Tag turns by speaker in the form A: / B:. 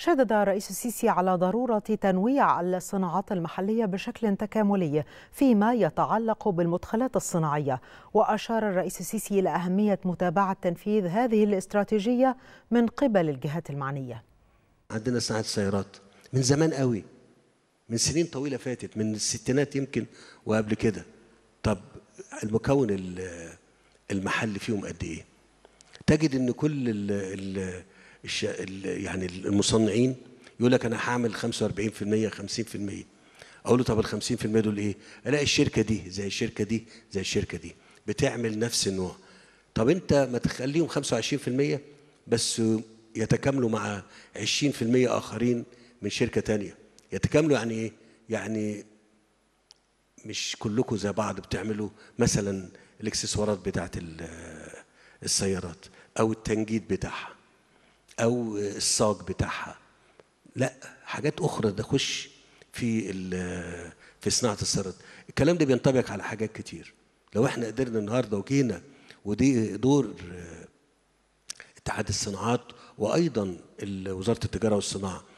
A: شدد رئيس السيسي على ضرورة تنويع الصناعات المحلية بشكل تكاملي فيما يتعلق بالمدخلات الصناعية وأشار الرئيس السيسي إلى أهمية متابعة تنفيذ هذه الاستراتيجية من قبل الجهات المعنية
B: عندنا صناعة سيارات من زمان قوي من سنين طويلة فاتت من الستينات يمكن وقبل كده طب المكون المحلي فيهم قد إيه تجد ان كل ال ال ال... يعني المصنعين يقول لك انا هعمل 45% 50% اقول له طب ال 50% دول ايه؟ الاقي الشركه دي زي الشركه دي زي الشركه دي بتعمل نفس النوع طب انت ما تخليهم 25% بس يتكاملوا مع 20% اخرين من شركه ثانيه يتكاملوا يعني ايه؟ يعني مش كلكم زي بعض بتعملوا مثلا الاكسسوارات بتاعت السيارات او التنجيد بتاعها او الصاج بتاعها لا حاجات اخرى تخش في في صناعه السرد الكلام ده بينطبق على حاجات كتير لو احنا قدرنا النهارده وجينا ودي دور اتحاد الصناعات وايضا وزاره التجاره والصناعه